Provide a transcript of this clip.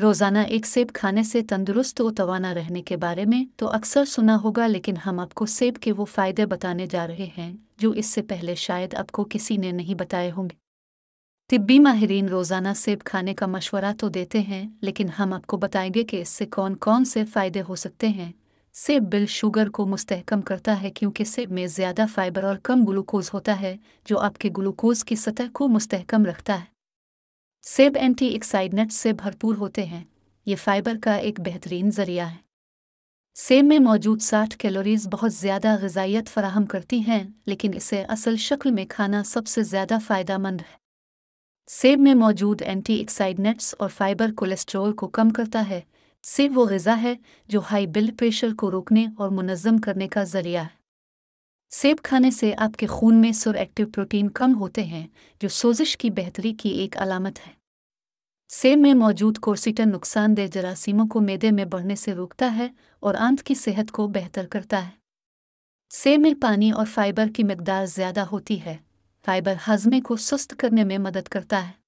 रोज़ाना एक सेब खाने से तंदुरुस्त व तोाना रहने के बारे में तो अक्सर सुना होगा लेकिन हम आपको सेब के वो फ़ायदे बताने जा रहे हैं जो इससे पहले शायद आपको किसी ने नहीं बताए होंगे तिब्बी माहरीन रोज़ाना सेब खाने का मशवरा तो देते हैं लेकिन हम आपको बताएंगे कि इससे कौन कौन से फ़ायदे हो सकते हैं सेब बिल शुगर को मुस्तहकम करता है क्योंकि सेब में ज़्यादा फाइबर और कम ग्लूकोज होता है जो आपके ग्लूकोज की सतह को मुस्तहकम रखता है सेब एंटी एक्साइडनेट्स से भरपूर होते हैं ये फाइबर का एक बेहतरीन जरिया है सेब में मौजूद 60 कैलोरीज बहुत ज़्यादा गजाइत फराहम करती हैं लेकिन इसे असल शक्ल में खाना सबसे ज़्यादा फ़ायदा मंद है सेब में मौजूद एंटी एक्साइडनेट्स और फाइबर कोलेस्ट्रॉल को कम करता है सेब वो गज़ा है जो हाई ब्लड प्रेशर को रोकने और मुनज़म करने का जरिया है सेब खाने से आपके खून में सुर एक्टिव प्रोटीन कम होते हैं जो सोजिश की बेहतरी की एक अलामत है सेब में मौजूद कोर्सिटन नुकसानदेह जरासीमों को मैदे में बढ़ने से रोकता है और आंत की सेहत को बेहतर करता है सेब में पानी और फाइबर की मकदार ज़्यादा होती है फाइबर हाजमे को सुस्त करने में मदद करता है